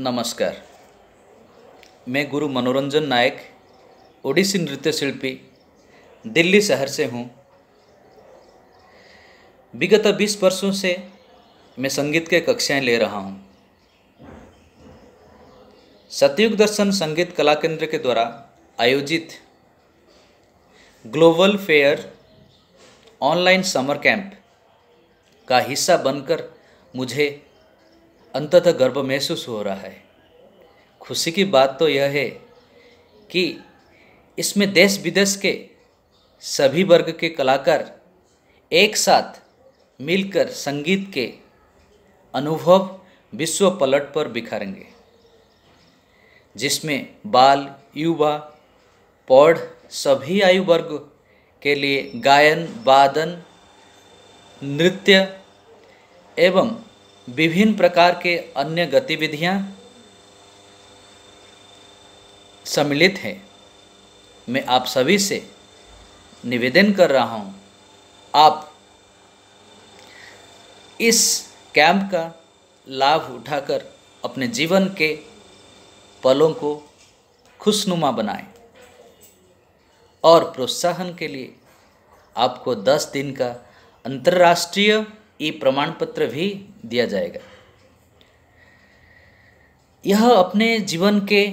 नमस्कार मैं गुरु मनोरंजन नायक ओडिसी नृत्य शिल्पी दिल्ली शहर से हूँ विगत 20 वर्षों से मैं संगीत के कक्षाएं ले रहा हूँ सतयुग दर्शन संगीत कला केंद्र के द्वारा आयोजित global fair online summer camp का हिस्सा बनकर मुझे अंततः गर्व महसूस हो रहा है खुशी की बात तो यह है कि इसमें देश विदेश के सभी वर्ग के कलाकार एक साथ मिलकर संगीत के अनुभव विश्व पलट पर बिखरेंगे जिसमें बाल युवा पौढ़ सभी आयु वर्ग के लिए गायन वादन नृत्य एवं विभिन्न प्रकार के अन्य गतिविधियां सम्मिलित हैं मैं आप सभी से निवेदन कर रहा हूं आप इस कैंप का लाभ उठाकर अपने जीवन के पलों को खुशनुमा बनाएं और प्रोत्साहन के लिए आपको 10 दिन का अंतर्राष्ट्रीय ये प्रमाण पत्र भी दिया जाएगा यह अपने जीवन के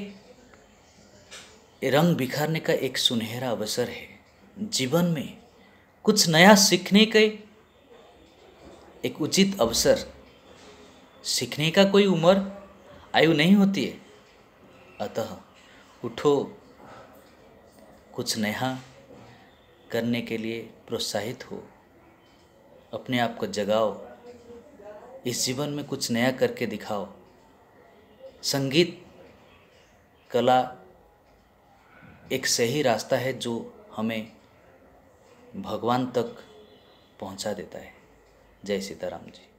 रंग बिखारने का एक सुनहरा अवसर है जीवन में कुछ नया सीखने के एक उचित अवसर सीखने का कोई उम्र आयु नहीं होती है अतः उठो कुछ नया करने के लिए प्रोत्साहित हो अपने आप को जगाओ इस जीवन में कुछ नया करके दिखाओ संगीत कला एक सही रास्ता है जो हमें भगवान तक पहुंचा देता है जय सीताराम जी